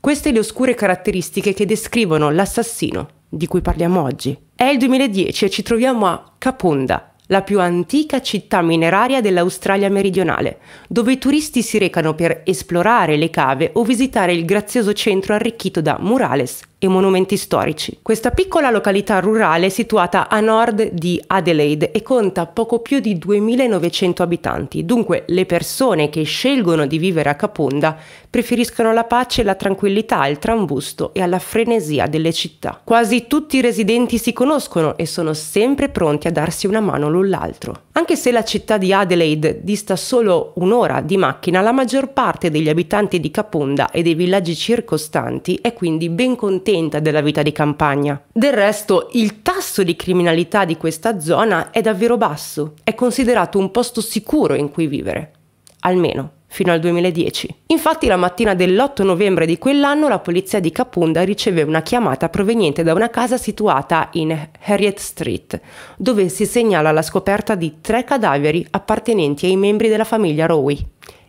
Queste le oscure caratteristiche che descrivono l'assassino di cui parliamo oggi. È il 2010 e ci troviamo a Capunda, la più antica città mineraria dell'Australia meridionale, dove i turisti si recano per esplorare le cave o visitare il grazioso centro arricchito da murales e monumenti storici. Questa piccola località rurale è situata a nord di Adelaide e conta poco più di 2.900 abitanti, dunque le persone che scelgono di vivere a Caponda preferiscono la pace e la tranquillità al trambusto e alla frenesia delle città. Quasi tutti i residenti si conoscono e sono sempre pronti a darsi una mano l'un l'altro. Anche se la città di Adelaide dista solo un'ora di macchina, la maggior parte degli abitanti di Caponda e dei villaggi circostanti è quindi ben contenta contenta della vita di campagna. Del resto, il tasso di criminalità di questa zona è davvero basso, è considerato un posto sicuro in cui vivere. Almeno fino al 2010. Infatti la mattina dell'8 novembre di quell'anno la polizia di Capunda riceve una chiamata proveniente da una casa situata in Harriet Street, dove si segnala la scoperta di tre cadaveri appartenenti ai membri della famiglia Rowe.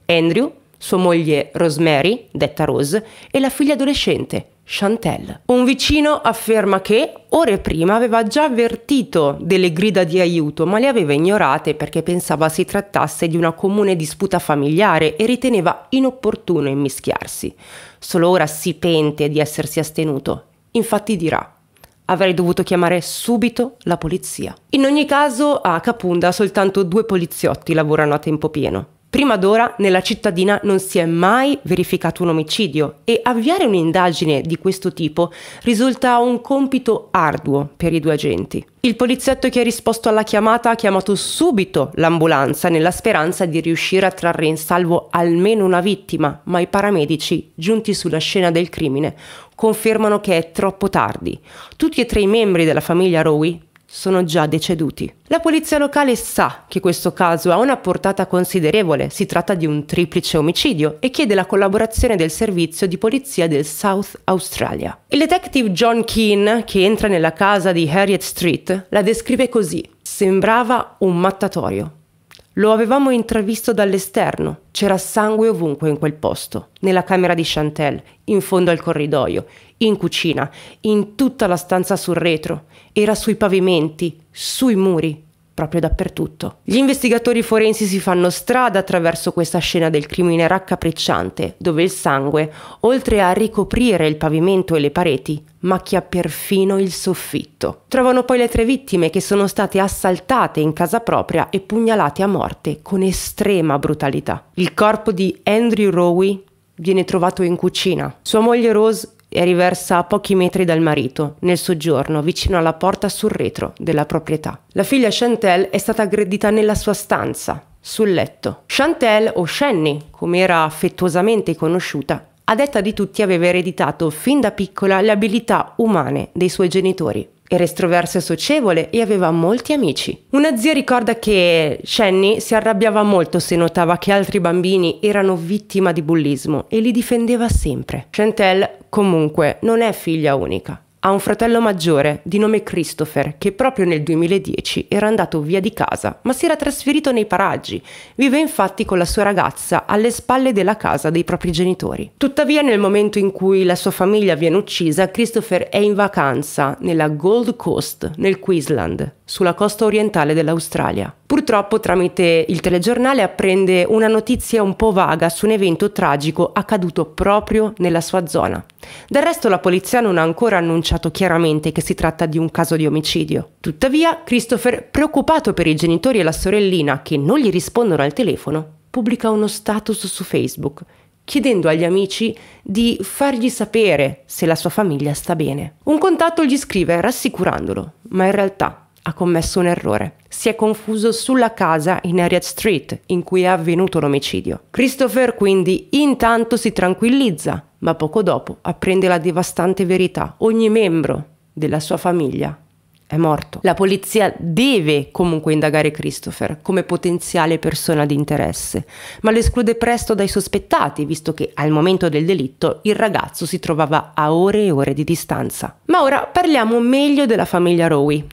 Andrew, sua moglie Rosemary, detta Rose, e la figlia adolescente, Chantel. Un vicino afferma che ore prima aveva già avvertito delle grida di aiuto, ma le aveva ignorate perché pensava si trattasse di una comune disputa familiare e riteneva inopportuno immischiarsi. Solo ora si pente di essersi astenuto. Infatti dirà avrei dovuto chiamare subito la polizia. In ogni caso a Capunda soltanto due poliziotti lavorano a tempo pieno. Prima d'ora nella cittadina non si è mai verificato un omicidio e avviare un'indagine di questo tipo risulta un compito arduo per i due agenti. Il poliziotto che ha risposto alla chiamata ha chiamato subito l'ambulanza nella speranza di riuscire a trarre in salvo almeno una vittima, ma i paramedici, giunti sulla scena del crimine, confermano che è troppo tardi. Tutti e tre i membri della famiglia Rowie sono già deceduti. La polizia locale sa che questo caso ha una portata considerevole, si tratta di un triplice omicidio e chiede la collaborazione del servizio di polizia del South Australia. Il detective John Keane, che entra nella casa di Harriet Street, la descrive così. Sembrava un mattatorio, lo avevamo intravisto dall'esterno, c'era sangue ovunque in quel posto, nella camera di Chantel, in fondo al corridoio, in cucina, in tutta la stanza sul retro, era sui pavimenti, sui muri, proprio dappertutto. Gli investigatori forensi si fanno strada attraverso questa scena del crimine raccapricciante, dove il sangue, oltre a ricoprire il pavimento e le pareti, macchia perfino il soffitto. Trovano poi le tre vittime che sono state assaltate in casa propria e pugnalate a morte con estrema brutalità. Il corpo di Andrew Rowe viene trovato in cucina. Sua moglie Rose e riversa a pochi metri dal marito, nel soggiorno, vicino alla porta sul retro della proprietà. La figlia Chantelle è stata aggredita nella sua stanza, sul letto. Chantelle, o Shenny, come era affettuosamente conosciuta, a detta di tutti aveva ereditato fin da piccola le abilità umane dei suoi genitori. Era estroverso e socievole e aveva molti amici. Una zia ricorda che Shanny si arrabbiava molto se notava che altri bambini erano vittima di bullismo e li difendeva sempre. Chantelle, comunque, non è figlia unica. Ha un fratello maggiore di nome Christopher che proprio nel 2010 era andato via di casa ma si era trasferito nei paraggi. Vive infatti con la sua ragazza alle spalle della casa dei propri genitori. Tuttavia nel momento in cui la sua famiglia viene uccisa, Christopher è in vacanza nella Gold Coast, nel Queensland, sulla costa orientale dell'Australia. Purtroppo tramite il telegiornale apprende una notizia un po' vaga su un evento tragico accaduto proprio nella sua zona. Del resto la polizia non ha ancora annunciato annunciato chiaramente che si tratta di un caso di omicidio. Tuttavia, Christopher, preoccupato per i genitori e la sorellina che non gli rispondono al telefono, pubblica uno status su Facebook chiedendo agli amici di fargli sapere se la sua famiglia sta bene. Un contatto gli scrive rassicurandolo, ma in realtà ha commesso un errore. Si è confuso sulla casa in Harriet Street in cui è avvenuto l'omicidio. Christopher quindi intanto si tranquillizza, ma poco dopo apprende la devastante verità. Ogni membro della sua famiglia è morto. La polizia deve comunque indagare Christopher come potenziale persona di interesse, ma lo esclude presto dai sospettati, visto che al momento del delitto il ragazzo si trovava a ore e ore di distanza. Ma ora parliamo meglio della famiglia Rowie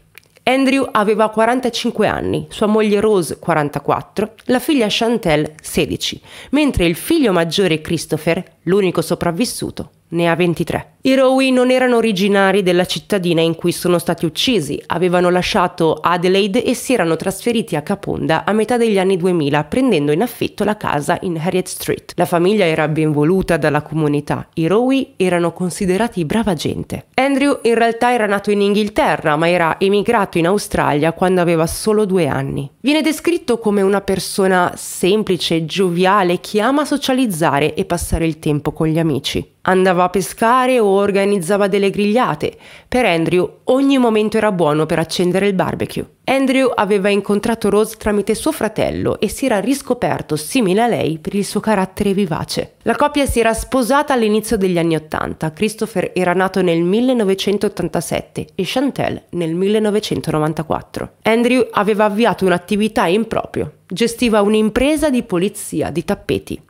Andrew aveva 45 anni, sua moglie Rose 44, la figlia Chantel 16, mentre il figlio maggiore Christopher, l'unico sopravvissuto, ne ha 23. I Rowie non erano originari della cittadina in cui sono stati uccisi, avevano lasciato Adelaide e si erano trasferiti a Caponda a metà degli anni 2000 prendendo in affitto la casa in Harriet Street. La famiglia era ben voluta dalla comunità, i Rowie erano considerati brava gente. Andrew in realtà era nato in Inghilterra ma era emigrato in Australia quando aveva solo due anni. Viene descritto come una persona semplice, gioviale, che ama socializzare e passare il tempo con gli amici. Andava a pescare o organizzava delle grigliate. Per Andrew ogni momento era buono per accendere il barbecue. Andrew aveva incontrato Rose tramite suo fratello e si era riscoperto simile a lei per il suo carattere vivace. La coppia si era sposata all'inizio degli anni Ottanta. Christopher era nato nel 1987 e Chantelle nel 1994. Andrew aveva avviato un'attività in proprio. Gestiva un'impresa di polizia di tappeti.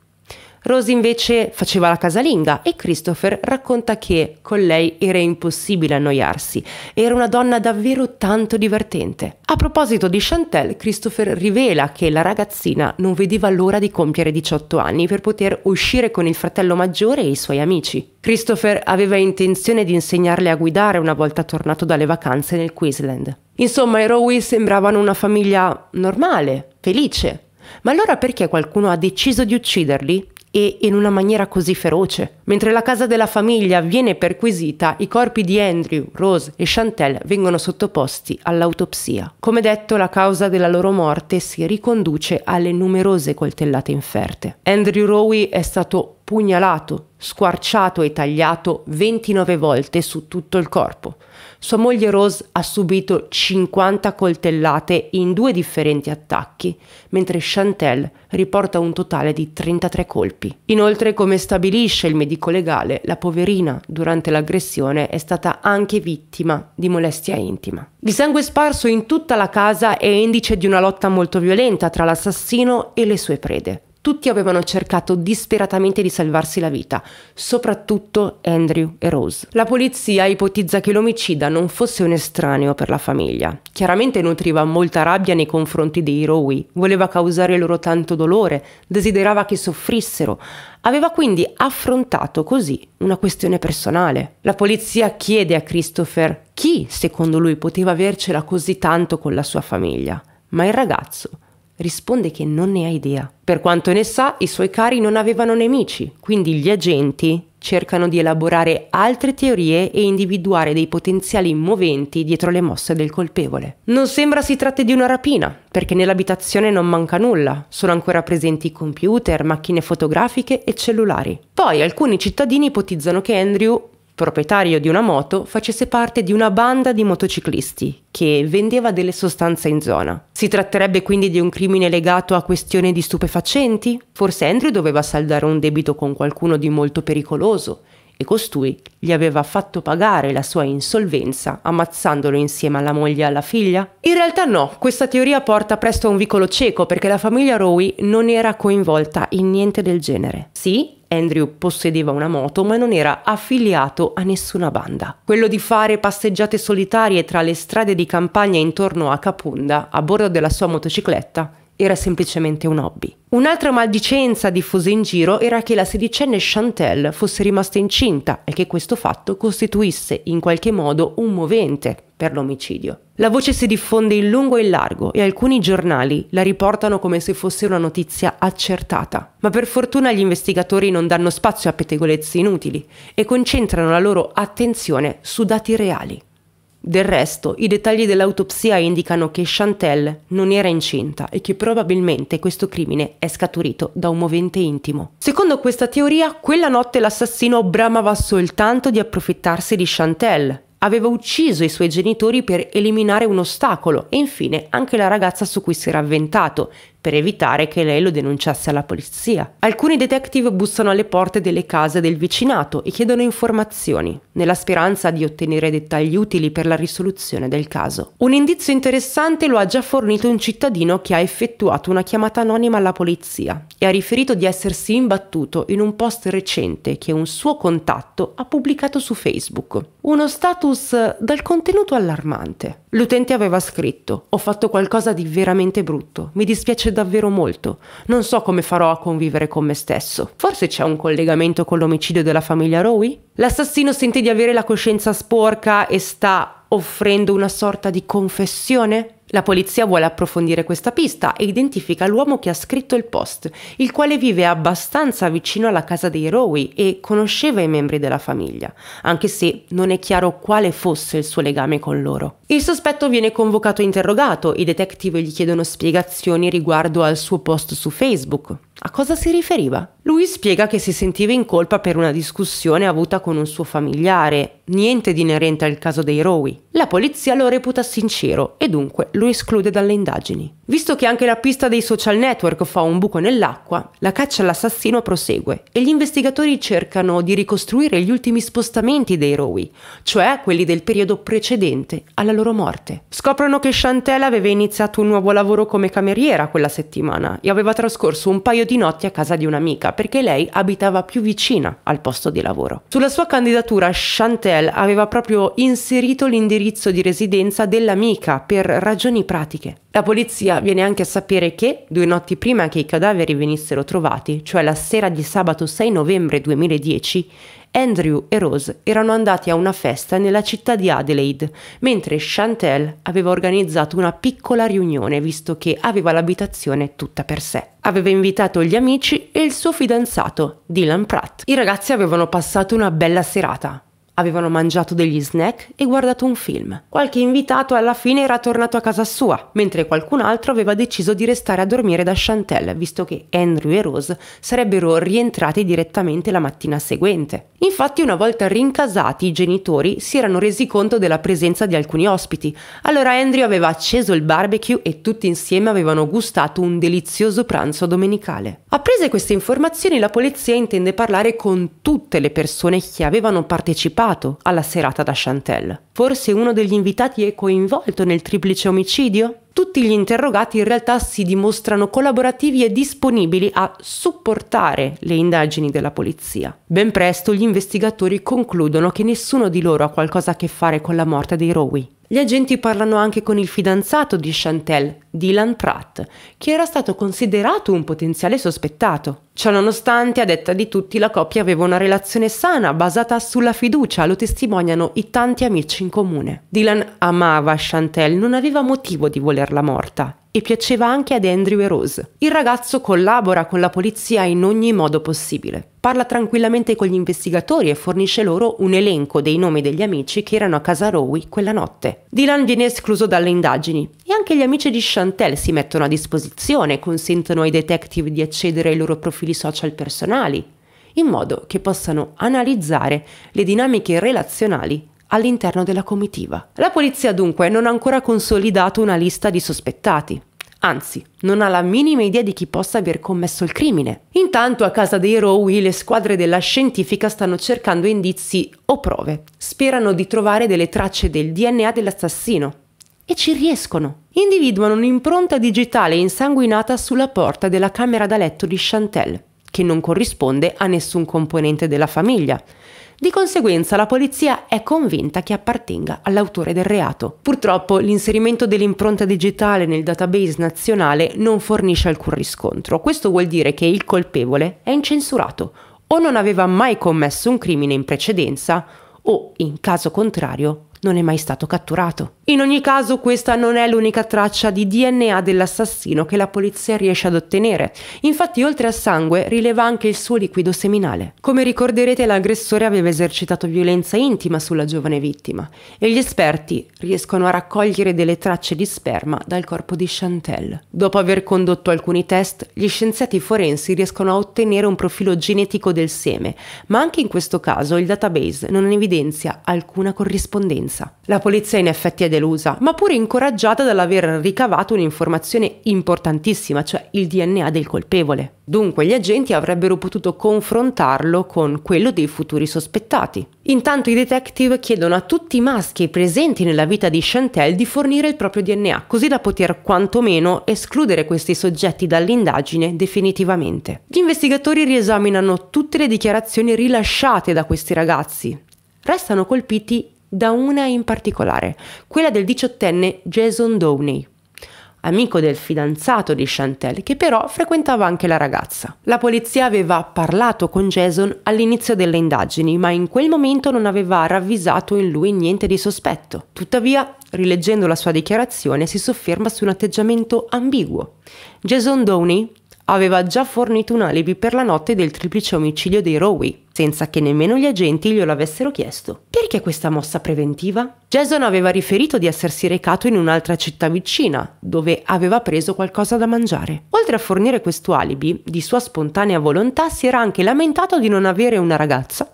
Rose invece faceva la casalinga e Christopher racconta che con lei era impossibile annoiarsi, era una donna davvero tanto divertente. A proposito di Chantelle, Christopher rivela che la ragazzina non vedeva l'ora di compiere 18 anni per poter uscire con il fratello maggiore e i suoi amici. Christopher aveva intenzione di insegnarle a guidare una volta tornato dalle vacanze nel Queensland. Insomma, i Rowe sembravano una famiglia normale, felice. Ma allora perché qualcuno ha deciso di ucciderli? e in una maniera così feroce. Mentre la casa della famiglia viene perquisita, i corpi di Andrew, Rose e Chantel vengono sottoposti all'autopsia. Come detto, la causa della loro morte si riconduce alle numerose coltellate inferte. Andrew Rowe è stato pugnalato, squarciato e tagliato 29 volte su tutto il corpo. Sua moglie Rose ha subito 50 coltellate in due differenti attacchi, mentre Chantel riporta un totale di 33 colpi. Inoltre, come stabilisce il medico legale, la poverina durante l'aggressione è stata anche vittima di molestia intima. Il sangue sparso in tutta la casa è indice di una lotta molto violenta tra l'assassino e le sue prede. Tutti avevano cercato disperatamente di salvarsi la vita, soprattutto Andrew e Rose. La polizia ipotizza che l'omicida non fosse un estraneo per la famiglia. Chiaramente nutriva molta rabbia nei confronti dei Rowie, voleva causare loro tanto dolore, desiderava che soffrissero, Aveva quindi affrontato così una questione personale. La polizia chiede a Christopher chi, secondo lui, poteva avercela così tanto con la sua famiglia, ma il ragazzo risponde che non ne ha idea. Per quanto ne sa, i suoi cari non avevano nemici, quindi gli agenti cercano di elaborare altre teorie e individuare dei potenziali moventi dietro le mosse del colpevole. Non sembra si tratti di una rapina, perché nell'abitazione non manca nulla, sono ancora presenti computer, macchine fotografiche e cellulari. Poi alcuni cittadini ipotizzano che Andrew proprietario di una moto, facesse parte di una banda di motociclisti che vendeva delle sostanze in zona. Si tratterebbe quindi di un crimine legato a questioni di stupefacenti? Forse Andrew doveva saldare un debito con qualcuno di molto pericoloso e costui gli aveva fatto pagare la sua insolvenza ammazzandolo insieme alla moglie e alla figlia? In realtà no, questa teoria porta presto a un vicolo cieco perché la famiglia Rowe non era coinvolta in niente del genere. Sì, Andrew possedeva una moto ma non era affiliato a nessuna banda. Quello di fare passeggiate solitarie tra le strade di campagna intorno a Capunda a bordo della sua motocicletta era semplicemente un hobby. Un'altra maldicenza diffusa in giro era che la sedicenne Chantelle fosse rimasta incinta e che questo fatto costituisse in qualche modo un movente per l'omicidio. La voce si diffonde in lungo e in largo e alcuni giornali la riportano come se fosse una notizia accertata. Ma per fortuna gli investigatori non danno spazio a pettegolezzi inutili e concentrano la loro attenzione su dati reali. Del resto, i dettagli dell'autopsia indicano che Chantelle non era incinta e che probabilmente questo crimine è scaturito da un movente intimo. Secondo questa teoria, quella notte l'assassino bramava soltanto di approfittarsi di Chantelle. Aveva ucciso i suoi genitori per eliminare un ostacolo e infine anche la ragazza su cui si era avventato, per evitare che lei lo denunciasse alla polizia. Alcuni detective bussano alle porte delle case del vicinato e chiedono informazioni, nella speranza di ottenere dettagli utili per la risoluzione del caso. Un indizio interessante lo ha già fornito un cittadino che ha effettuato una chiamata anonima alla polizia e ha riferito di essersi imbattuto in un post recente che un suo contatto ha pubblicato su Facebook. Uno status dal contenuto allarmante. L'utente aveva scritto: Ho fatto qualcosa di veramente brutto, mi dispiace piace davvero molto. Non so come farò a convivere con me stesso. Forse c'è un collegamento con l'omicidio della famiglia Rowie? L'assassino sente di avere la coscienza sporca e sta offrendo una sorta di confessione? La polizia vuole approfondire questa pista e identifica l'uomo che ha scritto il post, il quale vive abbastanza vicino alla casa dei Rowe e conosceva i membri della famiglia, anche se non è chiaro quale fosse il suo legame con loro. Il sospetto viene convocato e interrogato, i detective gli chiedono spiegazioni riguardo al suo post su Facebook, a cosa si riferiva? Lui spiega che si sentiva in colpa per una discussione avuta con un suo familiare, niente di inerente al caso dei Rowie. La polizia lo reputa sincero e dunque lo esclude dalle indagini. Visto che anche la pista dei social network fa un buco nell'acqua, la caccia all'assassino prosegue e gli investigatori cercano di ricostruire gli ultimi spostamenti dei Rowie, cioè quelli del periodo precedente alla loro morte. Scoprono che Chantelle aveva iniziato un nuovo lavoro come cameriera quella settimana e aveva trascorso un paio di notti a casa di un'amica perché lei abitava più vicina al posto di lavoro. Sulla sua candidatura Chantelle aveva proprio inserito l'indirizzo di residenza dell'amica per ragioni pratiche. La polizia viene anche a sapere che, due notti prima che i cadaveri venissero trovati, cioè la sera di sabato 6 novembre 2010, Andrew e Rose erano andati a una festa nella città di Adelaide, mentre Chantel aveva organizzato una piccola riunione visto che aveva l'abitazione tutta per sé. Aveva invitato gli amici e il suo fidanzato, Dylan Pratt. I ragazzi avevano passato una bella serata, Avevano mangiato degli snack e guardato un film. Qualche invitato alla fine era tornato a casa sua, mentre qualcun altro aveva deciso di restare a dormire da Chantelle, visto che Andrew e Rose sarebbero rientrati direttamente la mattina seguente. Infatti, una volta rincasati, i genitori si erano resi conto della presenza di alcuni ospiti. Allora Andrew aveva acceso il barbecue e tutti insieme avevano gustato un delizioso pranzo domenicale. Apprese queste informazioni, la polizia intende parlare con tutte le persone che avevano partecipato invitato alla serata da Chantelle. Forse uno degli invitati è coinvolto nel triplice omicidio? Tutti gli interrogati in realtà si dimostrano collaborativi e disponibili a supportare le indagini della polizia. Ben presto gli investigatori concludono che nessuno di loro ha qualcosa a che fare con la morte dei Rowie. Gli agenti parlano anche con il fidanzato di Chantel, Dylan Pratt, che era stato considerato un potenziale sospettato. Ciononostante, a detta di tutti, la coppia aveva una relazione sana, basata sulla fiducia, lo testimoniano i tanti amici in comune. Dylan amava Chantel, non aveva motivo di volerla morta e piaceva anche ad Andrew e Rose. Il ragazzo collabora con la polizia in ogni modo possibile. Parla tranquillamente con gli investigatori e fornisce loro un elenco dei nomi degli amici che erano a casa Rowie quella notte. Dylan viene escluso dalle indagini e anche gli amici di Chantel si mettono a disposizione, consentono ai detective di accedere ai loro profili social personali, in modo che possano analizzare le dinamiche relazionali all'interno della comitiva. La polizia dunque non ha ancora consolidato una lista di sospettati. Anzi, non ha la minima idea di chi possa aver commesso il crimine. Intanto a casa dei Rowey le squadre della scientifica stanno cercando indizi o prove. Sperano di trovare delle tracce del DNA dell'assassino. E ci riescono. Individuano un'impronta digitale insanguinata sulla porta della camera da letto di Chantelle, che non corrisponde a nessun componente della famiglia, di conseguenza la polizia è convinta che appartenga all'autore del reato. Purtroppo l'inserimento dell'impronta digitale nel database nazionale non fornisce alcun riscontro. Questo vuol dire che il colpevole è incensurato o non aveva mai commesso un crimine in precedenza o, in caso contrario, non è mai stato catturato. In ogni caso questa non è l'unica traccia di DNA dell'assassino che la polizia riesce ad ottenere, infatti oltre al sangue rileva anche il suo liquido seminale. Come ricorderete l'aggressore aveva esercitato violenza intima sulla giovane vittima e gli esperti riescono a raccogliere delle tracce di sperma dal corpo di Chantelle. Dopo aver condotto alcuni test, gli scienziati forensi riescono a ottenere un profilo genetico del seme, ma anche in questo caso il database non evidenzia alcuna corrispondenza. La polizia in effetti è delusa, ma pure incoraggiata dall'aver ricavato un'informazione importantissima, cioè il DNA del colpevole. Dunque gli agenti avrebbero potuto confrontarlo con quello dei futuri sospettati. Intanto i detective chiedono a tutti i maschi presenti nella vita di Chantel di fornire il proprio DNA, così da poter quantomeno escludere questi soggetti dall'indagine definitivamente. Gli investigatori riesaminano tutte le dichiarazioni rilasciate da questi ragazzi. Restano colpiti da una in particolare, quella del diciottenne Jason Downey, amico del fidanzato di Chantelle, che però frequentava anche la ragazza. La polizia aveva parlato con Jason all'inizio delle indagini, ma in quel momento non aveva ravvisato in lui niente di sospetto. Tuttavia, rileggendo la sua dichiarazione, si sofferma su un atteggiamento ambiguo. Jason Downey aveva già fornito un alibi per la notte del triplice omicidio dei Rowey, senza che nemmeno gli agenti glielo avessero chiesto. Perché questa mossa preventiva? Jason aveva riferito di essersi recato in un'altra città vicina, dove aveva preso qualcosa da mangiare. Oltre a fornire questo alibi, di sua spontanea volontà si era anche lamentato di non avere una ragazza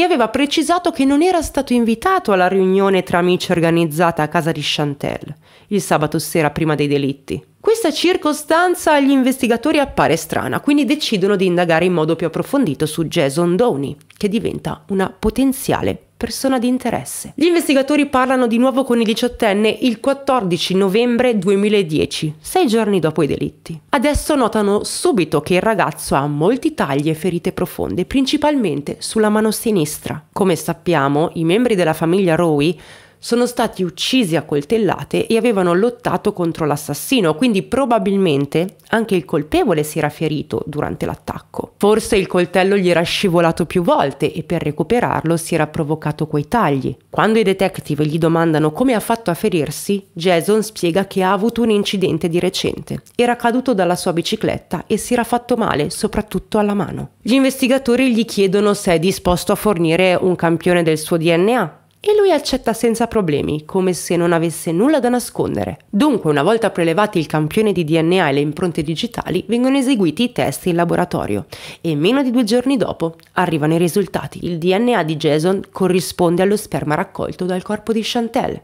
e aveva precisato che non era stato invitato alla riunione tra amici organizzata a casa di Chantel il sabato sera prima dei delitti. Questa circostanza agli investigatori appare strana, quindi decidono di indagare in modo più approfondito su Jason Downey, che diventa una potenziale persona di interesse. Gli investigatori parlano di nuovo con il diciottenne il 14 novembre 2010, sei giorni dopo i delitti. Adesso notano subito che il ragazzo ha molti tagli e ferite profonde, principalmente sulla mano sinistra. Come sappiamo, i membri della famiglia Rowie sono stati uccisi a coltellate e avevano lottato contro l'assassino, quindi probabilmente anche il colpevole si era ferito durante l'attacco. Forse il coltello gli era scivolato più volte e per recuperarlo si era provocato quei tagli. Quando i detective gli domandano come ha fatto a ferirsi, Jason spiega che ha avuto un incidente di recente. Era caduto dalla sua bicicletta e si era fatto male, soprattutto alla mano. Gli investigatori gli chiedono se è disposto a fornire un campione del suo DNA e lui accetta senza problemi, come se non avesse nulla da nascondere. Dunque, una volta prelevati il campione di DNA e le impronte digitali, vengono eseguiti i test in laboratorio e meno di due giorni dopo arrivano i risultati. Il DNA di Jason corrisponde allo sperma raccolto dal corpo di Chantelle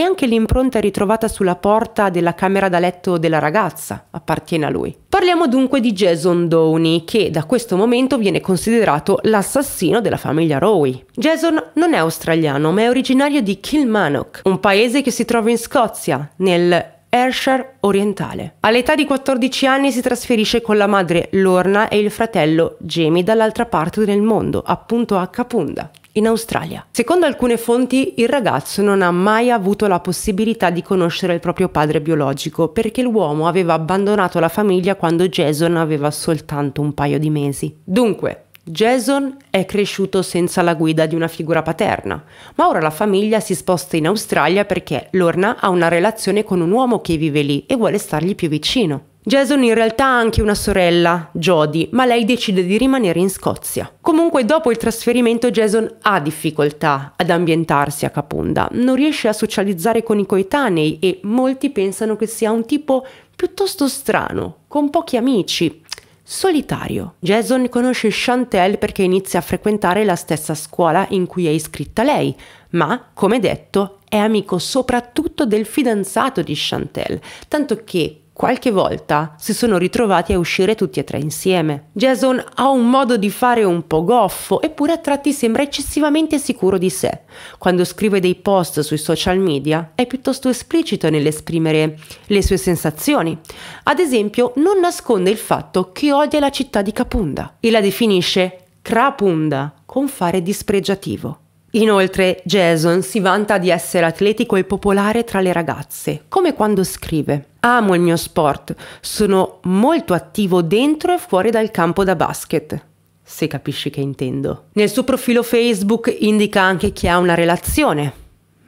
e anche l'impronta ritrovata sulla porta della camera da letto della ragazza appartiene a lui. Parliamo dunque di Jason Downey, che da questo momento viene considerato l'assassino della famiglia Rowe. Jason non è australiano, ma è originario di Kilmanock, un paese che si trova in Scozia, nel Ayrshire orientale. All'età di 14 anni si trasferisce con la madre Lorna e il fratello Jamie dall'altra parte del mondo, appunto a Capunda in Australia. Secondo alcune fonti, il ragazzo non ha mai avuto la possibilità di conoscere il proprio padre biologico perché l'uomo aveva abbandonato la famiglia quando Jason aveva soltanto un paio di mesi. Dunque, Jason è cresciuto senza la guida di una figura paterna, ma ora la famiglia si sposta in Australia perché Lorna ha una relazione con un uomo che vive lì e vuole stargli più vicino. Jason in realtà ha anche una sorella, Jodie, ma lei decide di rimanere in Scozia. Comunque dopo il trasferimento Jason ha difficoltà ad ambientarsi a Capunda, non riesce a socializzare con i coetanei e molti pensano che sia un tipo piuttosto strano, con pochi amici, solitario. Jason conosce Chantel perché inizia a frequentare la stessa scuola in cui è iscritta lei, ma, come detto, è amico soprattutto del fidanzato di Chantel, tanto che Qualche volta si sono ritrovati a uscire tutti e tre insieme. Jason ha un modo di fare un po' goffo, eppure a tratti sembra eccessivamente sicuro di sé. Quando scrive dei post sui social media è piuttosto esplicito nell'esprimere le sue sensazioni. Ad esempio, non nasconde il fatto che odia la città di Capunda e la definisce Crapunda con fare dispregiativo. Inoltre Jason si vanta di essere atletico e popolare tra le ragazze, come quando scrive Amo il mio sport, sono molto attivo dentro e fuori dal campo da basket, se capisci che intendo. Nel suo profilo Facebook indica anche che ha una relazione,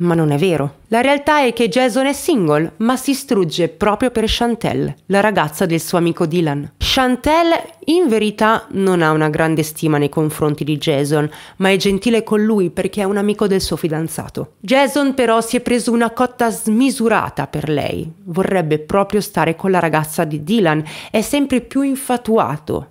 ma non è vero. La realtà è che Jason è single, ma si strugge proprio per Chantelle, la ragazza del suo amico Dylan. Chantelle in verità non ha una grande stima nei confronti di Jason, ma è gentile con lui perché è un amico del suo fidanzato. Jason però si è preso una cotta smisurata per lei. Vorrebbe proprio stare con la ragazza di Dylan, è sempre più infatuato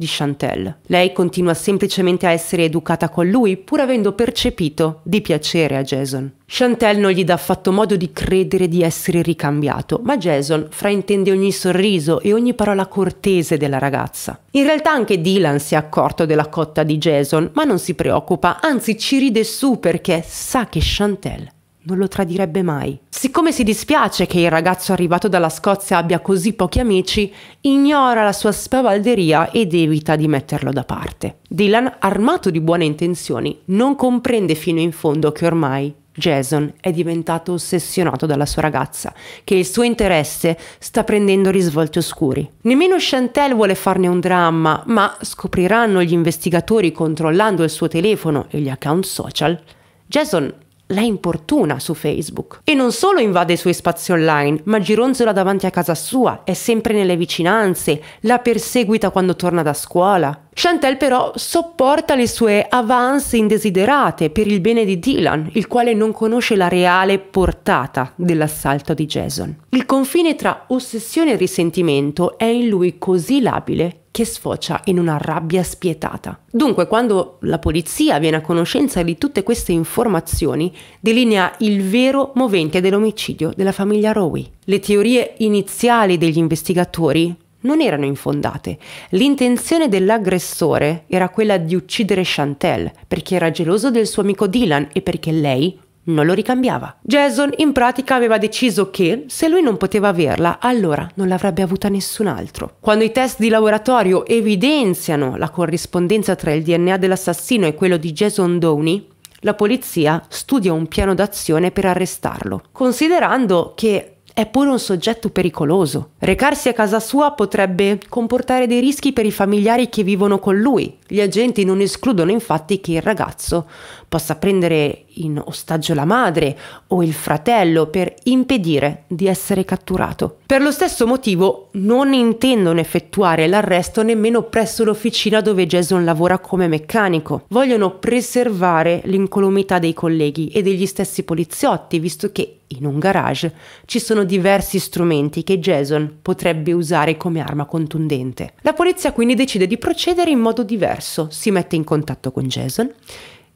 di Chantel. Lei continua semplicemente a essere educata con lui, pur avendo percepito di piacere a Jason. Chantel non gli dà affatto modo di credere di essere ricambiato, ma Jason fraintende ogni sorriso e ogni parola cortese della ragazza. In realtà anche Dylan si è accorto della cotta di Jason, ma non si preoccupa, anzi ci ride su perché sa che Chantel non lo tradirebbe mai. Siccome si dispiace che il ragazzo arrivato dalla Scozia abbia così pochi amici, ignora la sua spavalderia ed evita di metterlo da parte. Dylan, armato di buone intenzioni, non comprende fino in fondo che ormai Jason è diventato ossessionato dalla sua ragazza, che il suo interesse sta prendendo risvolti oscuri. Nemmeno Chantel vuole farne un dramma, ma scopriranno gli investigatori controllando il suo telefono e gli account social. Jason la importuna su Facebook. E non solo invade i suoi spazi online, ma gironzola davanti a casa sua, è sempre nelle vicinanze, la perseguita quando torna da scuola. Chantel però sopporta le sue avance indesiderate per il bene di Dylan, il quale non conosce la reale portata dell'assalto di Jason. Il confine tra ossessione e risentimento è in lui così labile che sfocia in una rabbia spietata. Dunque, quando la polizia viene a conoscenza di tutte queste informazioni, delinea il vero movente dell'omicidio della famiglia Rowie. Le teorie iniziali degli investigatori non erano infondate. L'intenzione dell'aggressore era quella di uccidere Chantel perché era geloso del suo amico Dylan e perché lei non lo ricambiava. Jason in pratica aveva deciso che se lui non poteva averla, allora non l'avrebbe avuta nessun altro. Quando i test di laboratorio evidenziano la corrispondenza tra il DNA dell'assassino e quello di Jason Downey, la polizia studia un piano d'azione per arrestarlo, considerando che è pure un soggetto pericoloso. Recarsi a casa sua potrebbe comportare dei rischi per i familiari che vivono con lui. Gli agenti non escludono infatti che il ragazzo possa prendere in ostaggio la madre o il fratello per impedire di essere catturato. Per lo stesso motivo non intendono effettuare l'arresto nemmeno presso l'officina dove Jason lavora come meccanico. Vogliono preservare l'incolumità dei colleghi e degli stessi poliziotti, visto che in un garage ci sono diversi strumenti che Jason potrebbe usare come arma contundente. La polizia quindi decide di procedere in modo diverso, si mette in contatto con Jason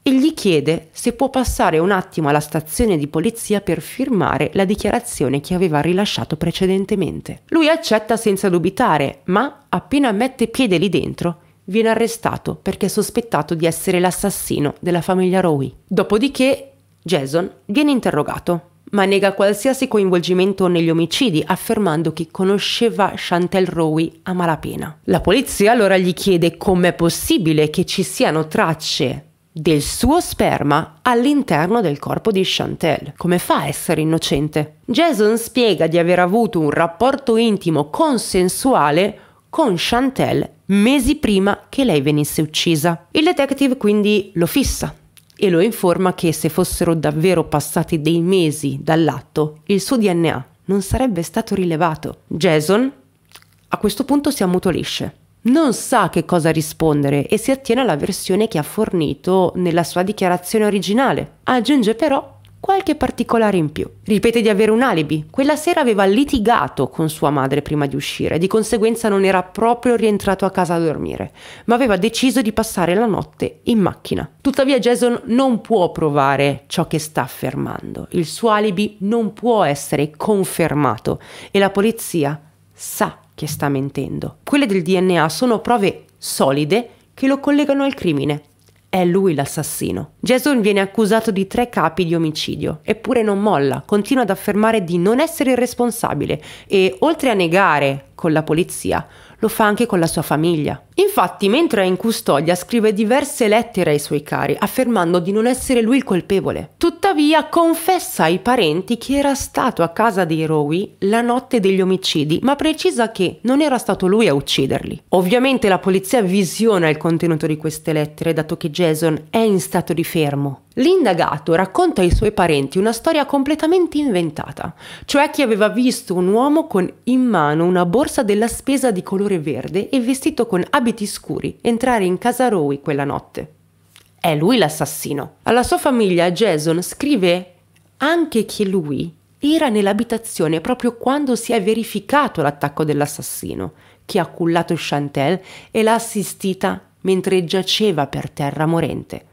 e gli chiede se può passare un attimo alla stazione di polizia per firmare la dichiarazione che aveva rilasciato precedentemente. Lui accetta senza dubitare, ma appena mette piede lì dentro, viene arrestato perché è sospettato di essere l'assassino della famiglia Rowe. Dopodiché Jason viene interrogato, ma nega qualsiasi coinvolgimento negli omicidi, affermando che conosceva Chantel Rowe a malapena. La polizia allora gli chiede com'è possibile che ci siano tracce del suo sperma all'interno del corpo di Chantel. Come fa a essere innocente? Jason spiega di aver avuto un rapporto intimo consensuale con Chantel mesi prima che lei venisse uccisa. Il detective quindi lo fissa e lo informa che se fossero davvero passati dei mesi dall'atto, il suo DNA non sarebbe stato rilevato. Jason a questo punto si ammutolisce non sa che cosa rispondere e si attiene alla versione che ha fornito nella sua dichiarazione originale. Aggiunge però qualche particolare in più. Ripete di avere un alibi. Quella sera aveva litigato con sua madre prima di uscire, di conseguenza non era proprio rientrato a casa a dormire, ma aveva deciso di passare la notte in macchina. Tuttavia Jason non può provare ciò che sta affermando. Il suo alibi non può essere confermato e la polizia sa che sta mentendo. Quelle del DNA sono prove solide che lo collegano al crimine. È lui l'assassino. Jason viene accusato di tre capi di omicidio, eppure non molla, continua ad affermare di non essere il responsabile e, oltre a negare con la polizia, lo fa anche con la sua famiglia. Infatti, mentre è in custodia, scrive diverse lettere ai suoi cari, affermando di non essere lui il colpevole. Tuttavia, confessa ai parenti che era stato a casa dei Rowie la notte degli omicidi, ma precisa che non era stato lui a ucciderli. Ovviamente la polizia visiona il contenuto di queste lettere, dato che Jason è in stato di fermo. L'indagato racconta ai suoi parenti una storia completamente inventata, cioè che aveva visto un uomo con in mano una borsa della spesa di colore verde e vestito con abiti abiti scuri entrare in casa Rowie quella notte. È lui l'assassino. Alla sua famiglia Jason scrive anche che lui era nell'abitazione proprio quando si è verificato l'attacco dell'assassino, che ha cullato Chantel e l'ha assistita mentre giaceva per terra morente.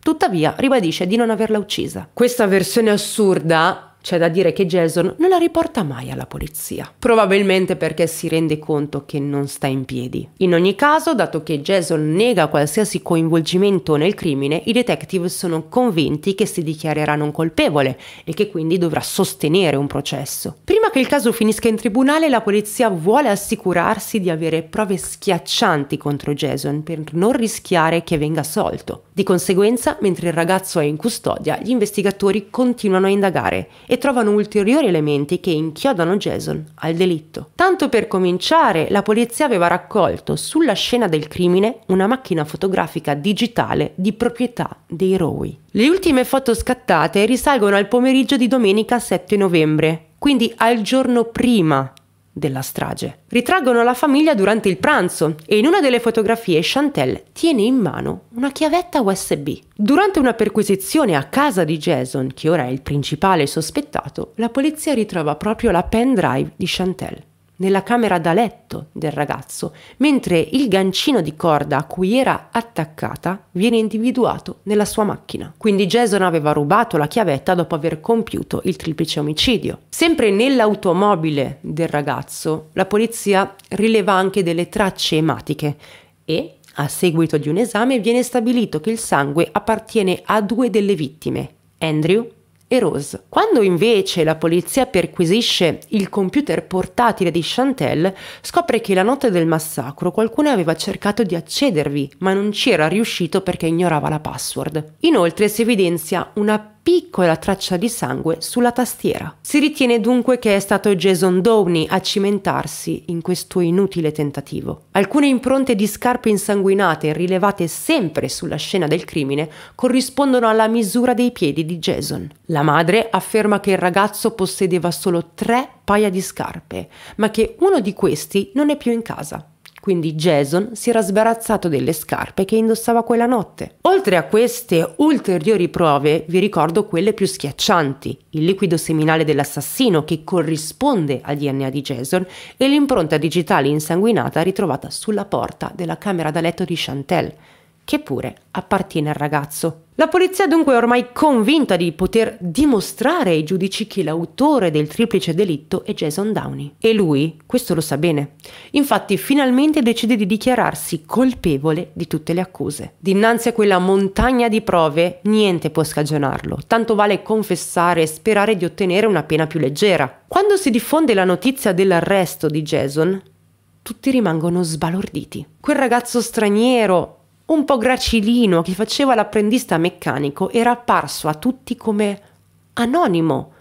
Tuttavia ribadisce di non averla uccisa. Questa versione assurda c'è da dire che Jason non la riporta mai alla polizia, probabilmente perché si rende conto che non sta in piedi. In ogni caso, dato che Jason nega qualsiasi coinvolgimento nel crimine, i detective sono convinti che si dichiarerà non colpevole e che quindi dovrà sostenere un processo. Prima che il caso finisca in tribunale, la polizia vuole assicurarsi di avere prove schiaccianti contro Jason per non rischiare che venga assolto. Di conseguenza, mentre il ragazzo è in custodia, gli investigatori continuano a indagare e trovano ulteriori elementi che inchiodano Jason al delitto. Tanto per cominciare, la polizia aveva raccolto sulla scena del crimine una macchina fotografica digitale di proprietà dei Rowe. Le ultime foto scattate risalgono al pomeriggio di domenica 7 novembre, quindi al giorno prima della strage. Ritraggono la famiglia durante il pranzo e in una delle fotografie Chantel tiene in mano una chiavetta USB. Durante una perquisizione a casa di Jason, che ora è il principale sospettato, la polizia ritrova proprio la pendrive di Chantel nella camera da letto del ragazzo, mentre il gancino di corda a cui era attaccata viene individuato nella sua macchina. Quindi Jason aveva rubato la chiavetta dopo aver compiuto il triplice omicidio. Sempre nell'automobile del ragazzo, la polizia rileva anche delle tracce ematiche e a seguito di un esame viene stabilito che il sangue appartiene a due delle vittime, Andrew e Rose. Quando invece la polizia perquisisce il computer portatile di Chantel, scopre che la notte del massacro qualcuno aveva cercato di accedervi, ma non ci era riuscito perché ignorava la password. Inoltre si evidenzia una piccola traccia di sangue sulla tastiera. Si ritiene dunque che è stato Jason Downey a cimentarsi in questo inutile tentativo. Alcune impronte di scarpe insanguinate rilevate sempre sulla scena del crimine corrispondono alla misura dei piedi di Jason. La madre afferma che il ragazzo possedeva solo tre paia di scarpe, ma che uno di questi non è più in casa quindi Jason si era sbarazzato delle scarpe che indossava quella notte. Oltre a queste ulteriori prove, vi ricordo quelle più schiaccianti, il liquido seminale dell'assassino che corrisponde al DNA di Jason e l'impronta digitale insanguinata ritrovata sulla porta della camera da letto di Chantelle che pure appartiene al ragazzo. La polizia dunque è ormai convinta di poter dimostrare ai giudici che l'autore del triplice delitto è Jason Downey. E lui questo lo sa bene. Infatti finalmente decide di dichiararsi colpevole di tutte le accuse. Dinanzi a quella montagna di prove niente può scagionarlo, tanto vale confessare e sperare di ottenere una pena più leggera. Quando si diffonde la notizia dell'arresto di Jason, tutti rimangono sbalorditi. Quel ragazzo straniero un po' gracilino che faceva l'apprendista meccanico era apparso a tutti come anonimo,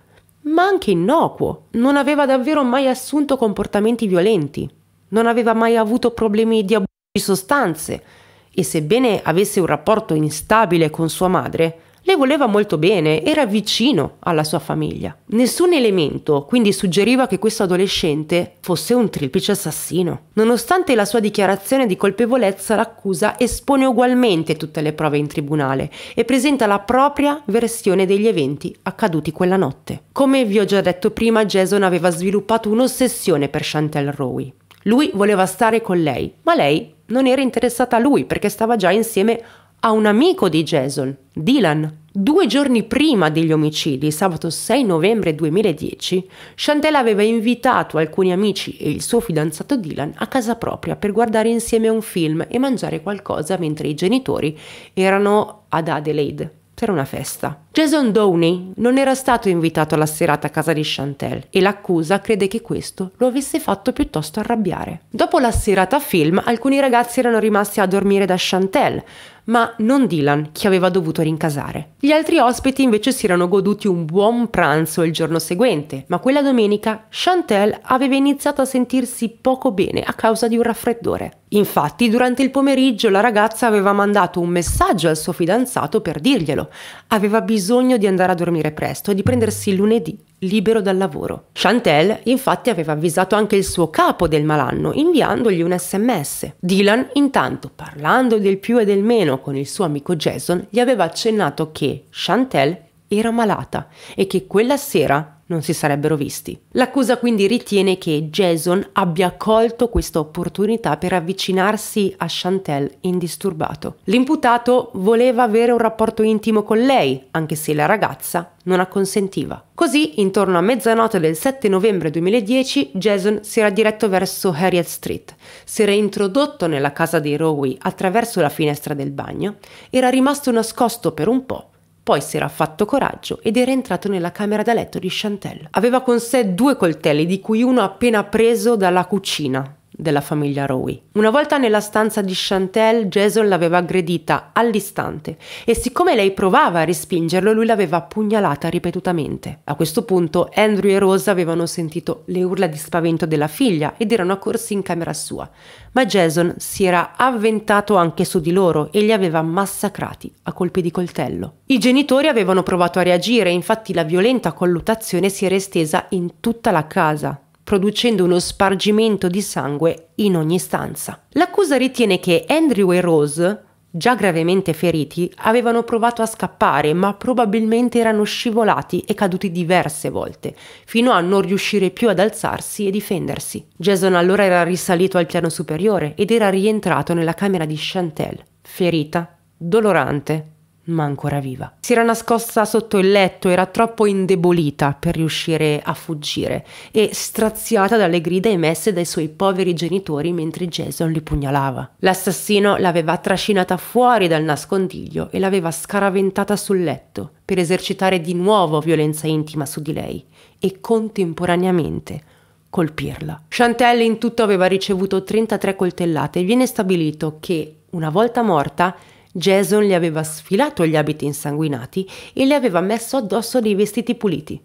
ma anche innocuo. Non aveva davvero mai assunto comportamenti violenti, non aveva mai avuto problemi di abuso di sostanze e sebbene avesse un rapporto instabile con sua madre, le voleva molto bene, era vicino alla sua famiglia. Nessun elemento quindi suggeriva che questo adolescente fosse un triplice assassino. Nonostante la sua dichiarazione di colpevolezza, l'accusa espone ugualmente tutte le prove in tribunale e presenta la propria versione degli eventi accaduti quella notte. Come vi ho già detto prima, Jason aveva sviluppato un'ossessione per Chantel Rowe. Lui voleva stare con lei, ma lei non era interessata a lui perché stava già insieme a a un amico di Jason, Dylan. Due giorni prima degli omicidi, sabato 6 novembre 2010, Chantelle aveva invitato alcuni amici e il suo fidanzato Dylan a casa propria per guardare insieme un film e mangiare qualcosa mentre i genitori erano ad Adelaide per una festa. Jason Downey non era stato invitato alla serata a casa di Chantelle e l'accusa crede che questo lo avesse fatto piuttosto arrabbiare. Dopo la serata film, alcuni ragazzi erano rimasti a dormire da Chantel, ma non Dylan, che aveva dovuto rincasare. Gli altri ospiti invece si erano goduti un buon pranzo il giorno seguente, ma quella domenica Chantel aveva iniziato a sentirsi poco bene a causa di un raffreddore. Infatti, durante il pomeriggio la ragazza aveva mandato un messaggio al suo fidanzato per dirglielo. Aveva bisogno di andare a dormire presto e di prendersi il lunedì libero dal lavoro. Chantel infatti aveva avvisato anche il suo capo del malanno inviandogli un sms. Dylan intanto parlando del più e del meno con il suo amico Jason gli aveva accennato che Chantel era malata e che quella sera non si sarebbero visti. L'accusa quindi ritiene che Jason abbia colto questa opportunità per avvicinarsi a Chantel indisturbato. L'imputato voleva avere un rapporto intimo con lei, anche se la ragazza non acconsentiva. Così, intorno a mezzanotte del 7 novembre 2010, Jason si era diretto verso Harriet Street, si era introdotto nella casa dei Rowey attraverso la finestra del bagno, era rimasto nascosto per un po' Poi si era fatto coraggio ed era entrato nella camera da letto di Chantelle. Aveva con sé due coltelli, di cui uno appena preso dalla cucina della famiglia Rowe. Una volta nella stanza di Chantel, Jason l'aveva aggredita all'istante e siccome lei provava a respingerlo, lui l'aveva pugnalata ripetutamente. A questo punto Andrew e Rose avevano sentito le urla di spavento della figlia ed erano accorsi in camera sua, ma Jason si era avventato anche su di loro e li aveva massacrati a colpi di coltello. I genitori avevano provato a reagire, infatti la violenta colluttazione si era estesa in tutta la casa, producendo uno spargimento di sangue in ogni stanza. L'accusa ritiene che Andrew e Rose, già gravemente feriti, avevano provato a scappare, ma probabilmente erano scivolati e caduti diverse volte, fino a non riuscire più ad alzarsi e difendersi. Jason allora era risalito al piano superiore ed era rientrato nella camera di Chantelle, ferita, dolorante, ma ancora viva. Si era nascosta sotto il letto, era troppo indebolita per riuscire a fuggire e straziata dalle grida emesse dai suoi poveri genitori mentre Jason li pugnalava. L'assassino l'aveva trascinata fuori dal nascondiglio e l'aveva scaraventata sul letto per esercitare di nuovo violenza intima su di lei e contemporaneamente colpirla. Chantelle in tutto aveva ricevuto 33 coltellate e viene stabilito che, una volta morta, Jason gli aveva sfilato gli abiti insanguinati e le aveva messo addosso dei vestiti puliti.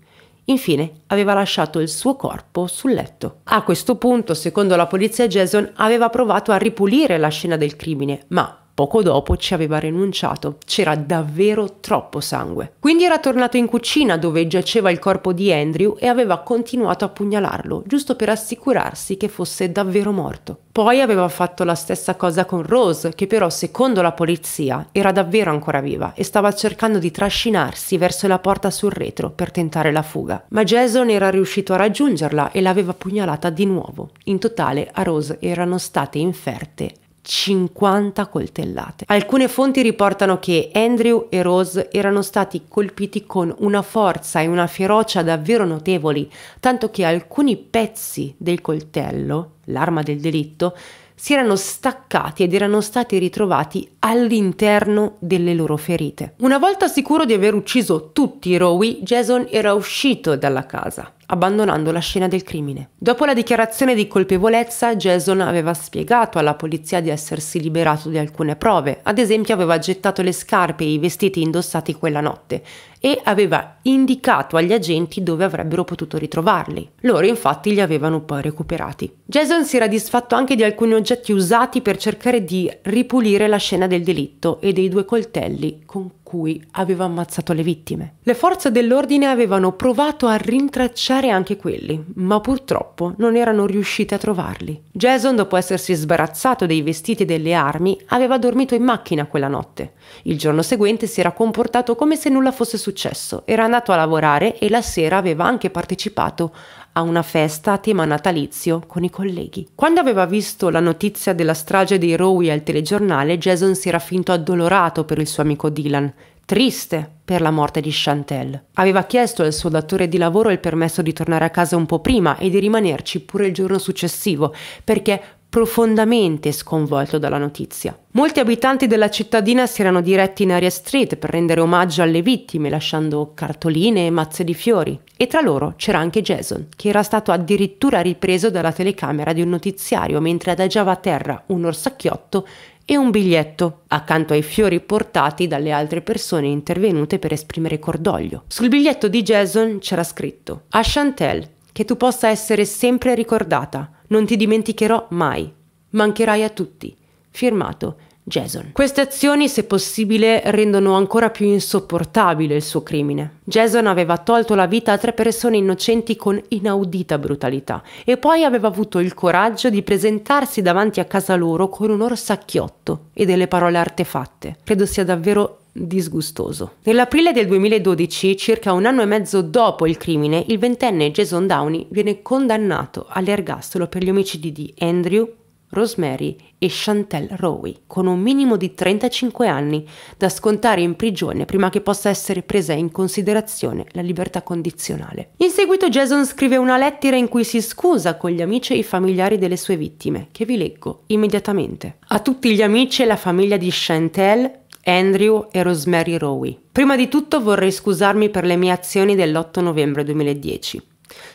Infine, aveva lasciato il suo corpo sul letto. A questo punto, secondo la polizia, Jason aveva provato a ripulire la scena del crimine, ma poco dopo ci aveva rinunciato, c'era davvero troppo sangue. Quindi era tornato in cucina dove giaceva il corpo di Andrew e aveva continuato a pugnalarlo, giusto per assicurarsi che fosse davvero morto. Poi aveva fatto la stessa cosa con Rose, che però secondo la polizia era davvero ancora viva e stava cercando di trascinarsi verso la porta sul retro per tentare la fuga. Ma Jason era riuscito a raggiungerla e l'aveva pugnalata di nuovo. In totale a Rose erano state inferte 50 coltellate. Alcune fonti riportano che Andrew e Rose erano stati colpiti con una forza e una ferocia davvero notevoli, tanto che alcuni pezzi del coltello, l'arma del delitto, si erano staccati ed erano stati ritrovati all'interno delle loro ferite. Una volta sicuro di aver ucciso tutti i Rowie, Jason era uscito dalla casa abbandonando la scena del crimine. Dopo la dichiarazione di colpevolezza, Jason aveva spiegato alla polizia di essersi liberato di alcune prove, ad esempio aveva gettato le scarpe e i vestiti indossati quella notte e aveva indicato agli agenti dove avrebbero potuto ritrovarli. Loro infatti li avevano poi recuperati. Jason si era disfatto anche di alcuni oggetti usati per cercare di ripulire la scena del delitto e dei due coltelli con cui aveva ammazzato le vittime. Le forze dell'ordine avevano provato a rintracciare anche quelli, ma purtroppo non erano riuscite a trovarli. Jason, dopo essersi sbarazzato dei vestiti e delle armi, aveva dormito in macchina quella notte. Il giorno seguente si era comportato come se nulla fosse successo, era andato a lavorare e la sera aveva anche partecipato a una festa a tema natalizio con i colleghi. Quando aveva visto la notizia della strage dei Rowie al telegiornale, Jason si era finto addolorato per il suo amico Dylan, triste per la morte di Chantel. Aveva chiesto al suo datore di lavoro il permesso di tornare a casa un po' prima e di rimanerci pure il giorno successivo, perché profondamente sconvolto dalla notizia. Molti abitanti della cittadina si erano diretti in Area Street per rendere omaggio alle vittime, lasciando cartoline e mazze di fiori. E tra loro c'era anche Jason, che era stato addirittura ripreso dalla telecamera di un notiziario mentre adagiava a terra un orsacchiotto e un biglietto, accanto ai fiori portati dalle altre persone intervenute per esprimere cordoglio. Sul biglietto di Jason c'era scritto A Chantel, che tu possa essere sempre ricordata, non ti dimenticherò mai, mancherai a tutti. Firmato Jason. Queste azioni, se possibile, rendono ancora più insopportabile il suo crimine. Jason aveva tolto la vita a tre persone innocenti con inaudita brutalità e poi aveva avuto il coraggio di presentarsi davanti a casa loro con un orsacchiotto e delle parole artefatte. Credo sia davvero disgustoso. Nell'aprile del 2012, circa un anno e mezzo dopo il crimine, il ventenne Jason Downey viene condannato all'ergastolo per gli omicidi di Andrew, Rosemary e Chantel Rowe, con un minimo di 35 anni da scontare in prigione prima che possa essere presa in considerazione la libertà condizionale. In seguito Jason scrive una lettera in cui si scusa con gli amici e i familiari delle sue vittime, che vi leggo immediatamente. A tutti gli amici e la famiglia di Chantel, Andrew e Rosemary Rowe. Prima di tutto vorrei scusarmi per le mie azioni dell'8 novembre 2010.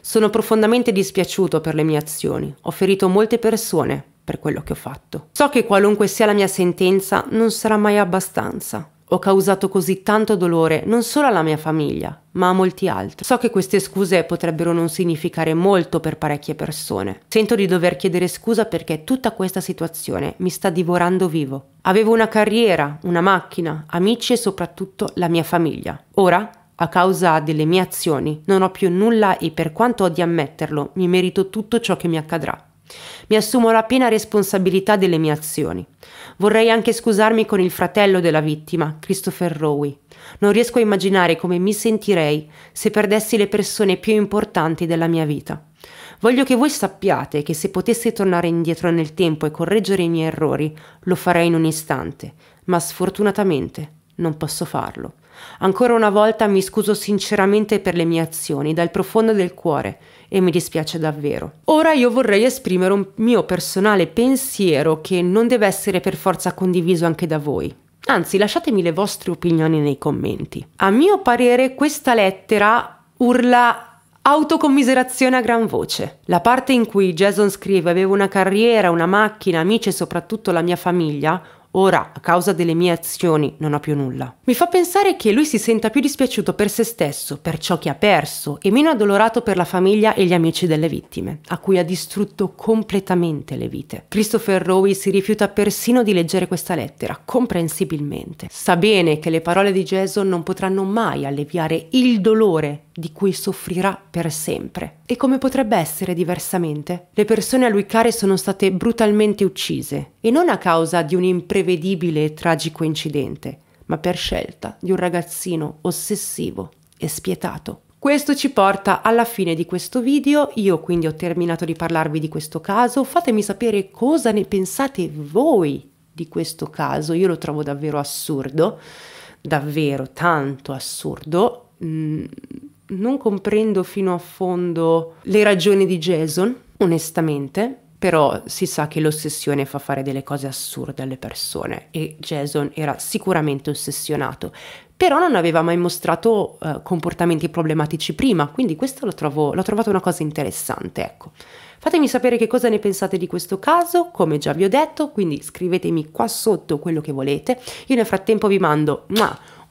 Sono profondamente dispiaciuto per le mie azioni, ho ferito molte persone per quello che ho fatto. So che qualunque sia la mia sentenza non sarà mai abbastanza. Ho causato così tanto dolore non solo alla mia famiglia, ma a molti altri. So che queste scuse potrebbero non significare molto per parecchie persone. Sento di dover chiedere scusa perché tutta questa situazione mi sta divorando vivo. Avevo una carriera, una macchina, amici e soprattutto la mia famiglia. Ora a causa delle mie azioni non ho più nulla e per quanto ho di ammetterlo, mi merito tutto ciò che mi accadrà. Mi assumo la piena responsabilità delle mie azioni. Vorrei anche scusarmi con il fratello della vittima, Christopher Rowe. Non riesco a immaginare come mi sentirei se perdessi le persone più importanti della mia vita. Voglio che voi sappiate che se potessi tornare indietro nel tempo e correggere i miei errori, lo farei in un istante, ma sfortunatamente non posso farlo. Ancora una volta mi scuso sinceramente per le mie azioni dal profondo del cuore e mi dispiace davvero. Ora io vorrei esprimere un mio personale pensiero che non deve essere per forza condiviso anche da voi. Anzi, lasciatemi le vostre opinioni nei commenti. A mio parere questa lettera urla autocommiserazione a gran voce. La parte in cui Jason scrive avevo una carriera, una macchina, amici e soprattutto la mia famiglia, Ora, a causa delle mie azioni, non ho più nulla. Mi fa pensare che lui si senta più dispiaciuto per se stesso, per ciò che ha perso, e meno addolorato per la famiglia e gli amici delle vittime, a cui ha distrutto completamente le vite. Christopher Rowe si rifiuta persino di leggere questa lettera, comprensibilmente. Sa bene che le parole di Jason non potranno mai alleviare il dolore di cui soffrirà per sempre. E come potrebbe essere diversamente? Le persone a lui care sono state brutalmente uccise, e non a causa di un imprevedibile e tragico incidente, ma per scelta di un ragazzino ossessivo e spietato. Questo ci porta alla fine di questo video, io quindi ho terminato di parlarvi di questo caso, fatemi sapere cosa ne pensate voi di questo caso, io lo trovo davvero assurdo, davvero tanto assurdo. Mm non comprendo fino a fondo le ragioni di Jason, onestamente, però si sa che l'ossessione fa fare delle cose assurde alle persone e Jason era sicuramente ossessionato, però non aveva mai mostrato eh, comportamenti problematici prima, quindi questo l'ho, trovo, l'ho trovata una cosa interessante, ecco. Fatemi sapere che cosa ne pensate di questo caso, come già vi ho detto, quindi scrivetemi qua sotto quello che volete. Io nel frattempo vi mando... Mua,